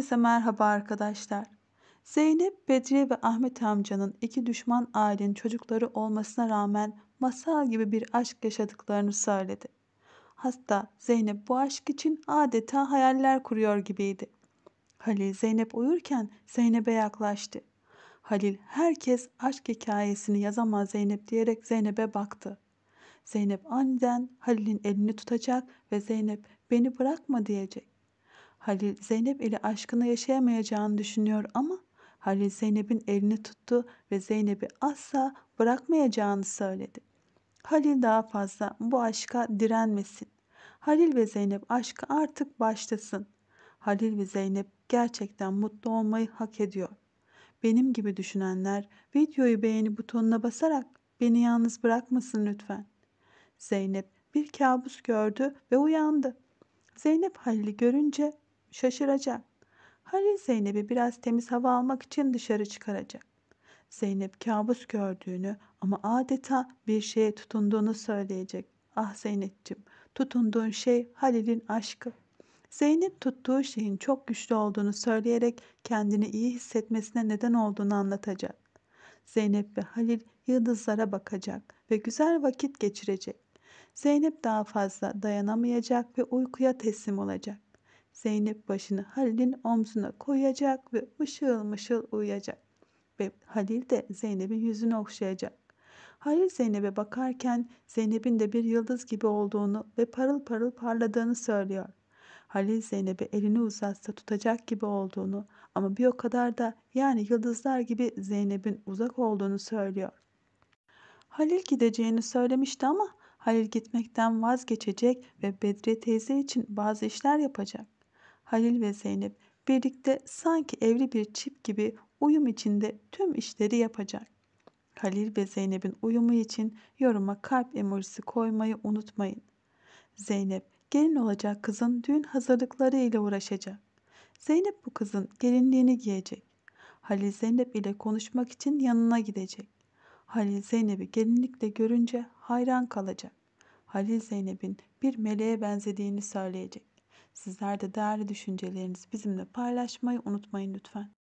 Herkese merhaba arkadaşlar. Zeynep, Bedriye ve Ahmet amcanın iki düşman ailenin çocukları olmasına rağmen masal gibi bir aşk yaşadıklarını söyledi. Hatta Zeynep bu aşk için adeta hayaller kuruyor gibiydi. Halil Zeynep uyurken Zeynep'e yaklaştı. Halil herkes aşk hikayesini yazamaz Zeynep diyerek Zeynep'e baktı. Zeynep aniden Halil'in elini tutacak ve Zeynep beni bırakma diyecek. Halil Zeynep ile aşkını yaşayamayacağını düşünüyor ama Halil Zeynep'in elini tuttu ve Zeynep'i asla bırakmayacağını söyledi. Halil daha fazla bu aşka direnmesin. Halil ve Zeynep aşkı artık başlasın. Halil ve Zeynep gerçekten mutlu olmayı hak ediyor. Benim gibi düşünenler videoyu beğeni butonuna basarak beni yalnız bırakmasın lütfen. Zeynep bir kabus gördü ve uyandı. Zeynep Halil'i görünce Şaşıracak. Halil Zeynep'i biraz temiz hava almak için dışarı çıkaracak. Zeynep kabus gördüğünü ama adeta bir şeye tutunduğunu söyleyecek. Ah Zeynep'ciğim tutunduğun şey Halil'in aşkı. Zeynep tuttuğu şeyin çok güçlü olduğunu söyleyerek kendini iyi hissetmesine neden olduğunu anlatacak. Zeynep ve Halil yıldızlara bakacak ve güzel vakit geçirecek. Zeynep daha fazla dayanamayacak ve uykuya teslim olacak. Zeynep başını Halil'in omzuna koyacak ve mışıl mışıl uyuyacak. Ve Halil de Zeynep'in yüzünü okşayacak. Halil Zeynep'e bakarken Zeynep'in de bir yıldız gibi olduğunu ve parıl parıl parladığını söylüyor. Halil Zeynep'e elini uzatsa tutacak gibi olduğunu ama bir o kadar da yani yıldızlar gibi Zeynep'in uzak olduğunu söylüyor. Halil gideceğini söylemişti ama Halil gitmekten vazgeçecek ve Bedriye teyze için bazı işler yapacak. Halil ve Zeynep birlikte sanki evli bir çift gibi uyum içinde tüm işleri yapacak. Halil ve Zeynep'in uyumu için yoruma kalp emojisi koymayı unutmayın. Zeynep gelin olacak kızın düğün hazırlıkları ile uğraşacak. Zeynep bu kızın gelinliğini giyecek. Halil Zeynep ile konuşmak için yanına gidecek. Halil Zeynep'i gelinlikle görünce hayran kalacak. Halil Zeynep'in bir meleğe benzediğini söyleyecek. Sizler de değerli düşüncelerinizi bizimle paylaşmayı unutmayın lütfen.